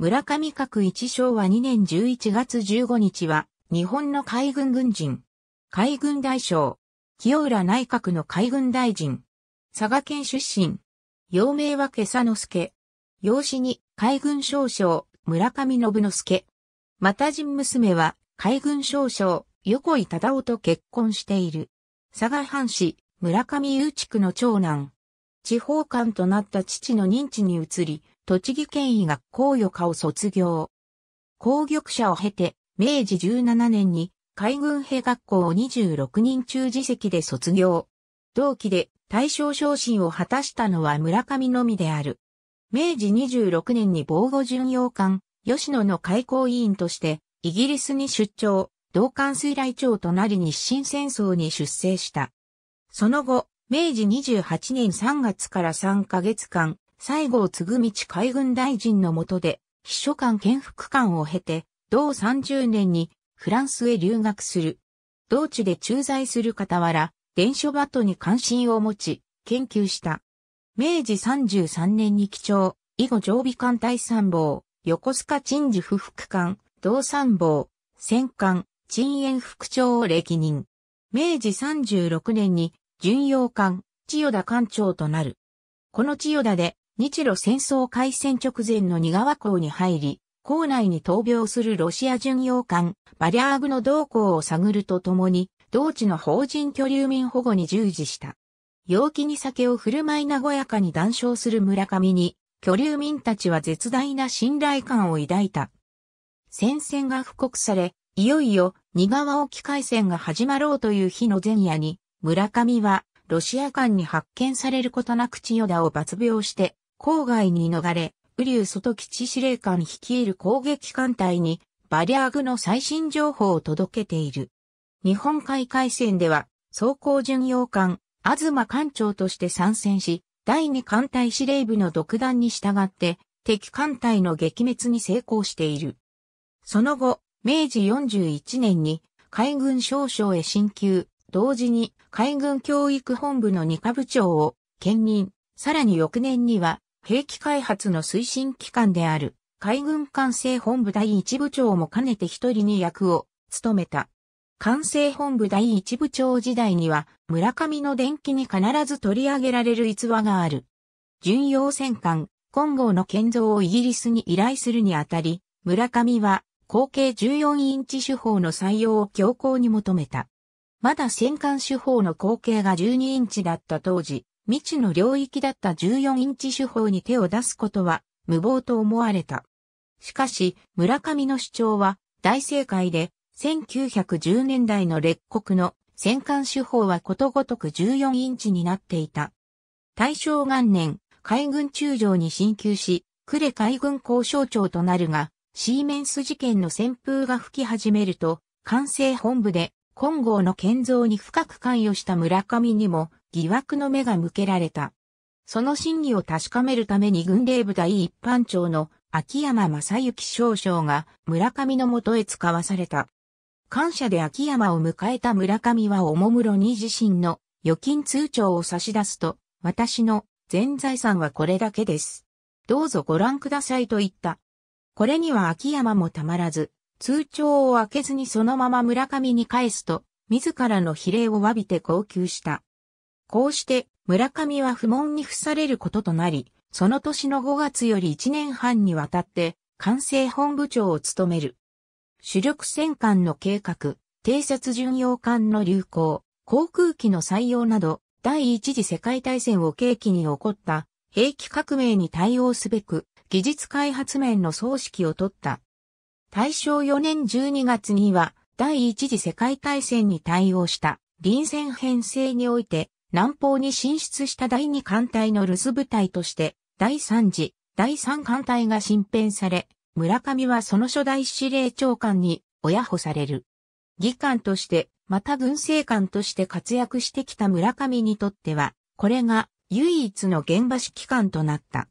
村上閣一昭和2年11月15日は、日本の海軍軍人、海軍大将、清浦内閣の海軍大臣、佐賀県出身、幼名は今朝之助、養子に海軍少将、村上信之助、また人娘は海軍少将、横井忠夫と結婚している。佐賀藩士、村上雄地区の長男。地方官となった父の認知に移り、栃木県医学校予科を卒業。工業者を経て、明治17年に海軍兵学校を26人中次席で卒業。同期で大正昇進を果たしたのは村上のみである。明治26年に防護巡洋艦、吉野の開港委員として、イギリスに出張、同艦水来長となり日清戦争に出征した。その後、明治28年3月から3ヶ月間、西郷嗣道海軍大臣の下で、秘書官兼副官を経て、同30年にフランスへ留学する。同地で駐在する傍ら、伝書バトに関心を持ち、研究した。明治33年に基調、以後常備艦隊参謀、横須賀陳治不副官、同参謀、戦艦、陳延副長を歴任。明治36年に、巡洋艦、千代田艦長となる。この千代田で、日露戦争開戦直前の仁川港に入り、港内に闘病するロシア巡洋艦、バリャーグの動向を探るとともに、同地の法人居留民保護に従事した。陽気に酒を振る舞い和やかに談笑する村上に、居留民たちは絶大な信頼感を抱いた。戦線が布告され、いよいよ、仁川沖海戦が始まろうという日の前夜に、村上は、ロシア艦に発見されることなく千代田を抜病して、郊外に逃れ、ウリュウ外基地司令官率いる攻撃艦隊に、バリアーグの最新情報を届けている。日本海海戦では、装甲巡洋艦、東艦長として参戦し、第二艦隊司令部の独断に従って、敵艦隊の撃滅に成功している。その後、明治41年に海軍少将へ進級、同時に海軍教育本部の二課部長を兼任、さらに翌年には兵器開発の推進機関である海軍管制本部第一部長も兼ねて一人に役を務めた。管制本部第一部長時代には村上の電気に必ず取り上げられる逸話がある。巡洋戦艦、金剛の建造をイギリスに依頼するにあたり、村上は後継14インチ手法の採用を強行に求めた。まだ戦艦手法の後継が12インチだった当時、未知の領域だった14インチ手法に手を出すことは無謀と思われた。しかし、村上の主張は大正解で、1910年代の列国の戦艦手法はことごとく14インチになっていた。大正元年、海軍中将に進級し、呉海軍交渉長となるが、シーメンス事件の旋風が吹き始めると、管制本部で金剛の建造に深く関与した村上にも疑惑の目が向けられた。その真偽を確かめるために軍令部第一班長の秋山正幸少将が村上のもとへ使わされた。感謝で秋山を迎えた村上はおもむろに自身の預金通帳を差し出すと、私の全財産はこれだけです。どうぞご覧くださいと言った。これには秋山もたまらず、通帳を開けずにそのまま村上に返すと、自らの比例を詫びて号泣した。こうして、村上は不問に付されることとなり、その年の5月より1年半にわたって、管制本部長を務める。主力戦艦の計画、偵察巡洋艦の流行、航空機の採用など、第一次世界大戦を契機に起こった兵器革命に対応すべく技術開発面の総指揮を取った大正4年12月には第一次世界大戦に対応した臨戦編成において南方に進出した第2艦隊の留守部隊として第3次、第3艦隊が新編され、村上はその初代司令長官に親保される。議官として、また軍政官として活躍してきた村上にとっては、これが唯一の現場指揮官となった。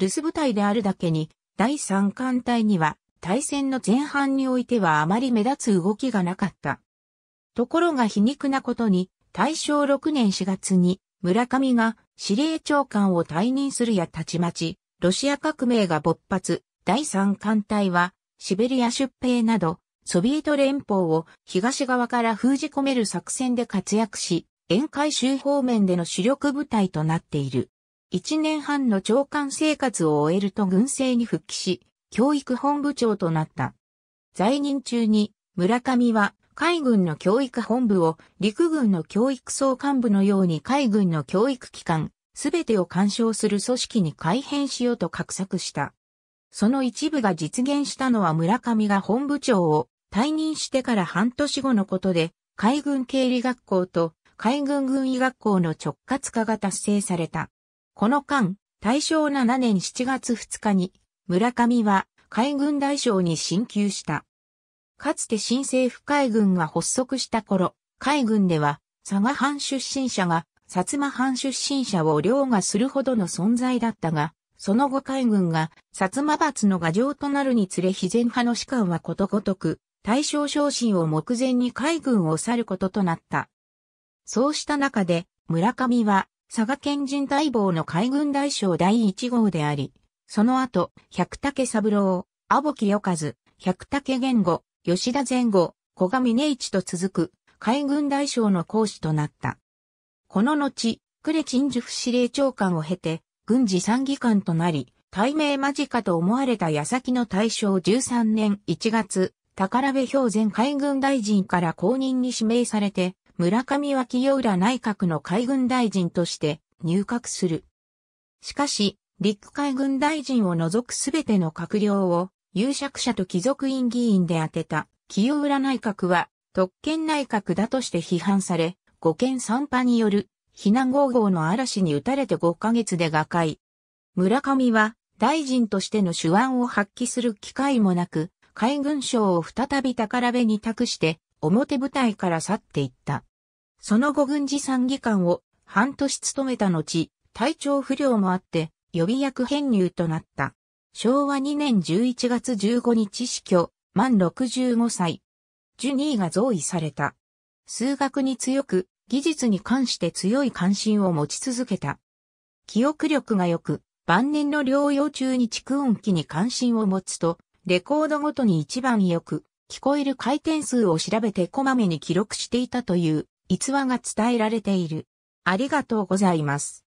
留守部隊であるだけに、第3艦隊には対戦の前半においてはあまり目立つ動きがなかった。ところが皮肉なことに、大正6年4月に、村上が司令長官を退任するやたちまち、ロシア革命が勃発、第三艦隊は、シベリア出兵など、ソビエト連邦を東側から封じ込める作戦で活躍し、沿海州方面での主力部隊となっている。一年半の長官生活を終えると軍政に復帰し、教育本部長となった。在任中に村上は海軍の教育本部を陸軍の教育総幹部のように海軍の教育機関、すべてを干渉する組織に改変しようと画策した。その一部が実現したのは村上が本部長を退任してから半年後のことで、海軍経理学校と海軍軍医学校の直轄化が達成された。この間、大正7年7月2日に村上は海軍大将に進級した。かつて新政府海軍が発足した頃、海軍では佐賀藩出身者が薩摩藩出身者を凌駕するほどの存在だったが、その後海軍が薩摩閥の牙城となるにつれ非前派の士官はことごとく、大正昇進を目前に海軍を去ることとなった。そうした中で、村上は佐賀県人待望の海軍大将第一号であり、その後、百武三郎、阿保木よかず、百武玄吾、吉田前後、小上根一と続く海軍大将の講師となった。この後、呉陳守府司令長官を経て、軍事参議官となり、大名間近と思われた矢先の大正13年1月、宝部氷前海軍大臣から公認に指名されて、村上脇清浦内閣の海軍大臣として入閣する。しかし、陸海軍大臣を除くすべての閣僚を有釈者と貴族院議員で当てた清浦内閣は特権内閣だとして批判され、五権三波による避難号号の嵐に打たれて5ヶ月で瓦解。村上は大臣としての手腕を発揮する機会もなく、海軍省を再び宝部に託して表舞台から去っていった。その後軍事参議官を半年務めた後、体調不良もあって予備役編入となった。昭和2年11月15日死去、満65歳。ジュニーが増位された。数学に強く、技術に関して強い関心を持ち続けた。記憶力が良く、晩年の療養中に蓄音機に関心を持つと、レコードごとに一番よく、聞こえる回転数を調べてこまめに記録していたという逸話が伝えられている。ありがとうございます。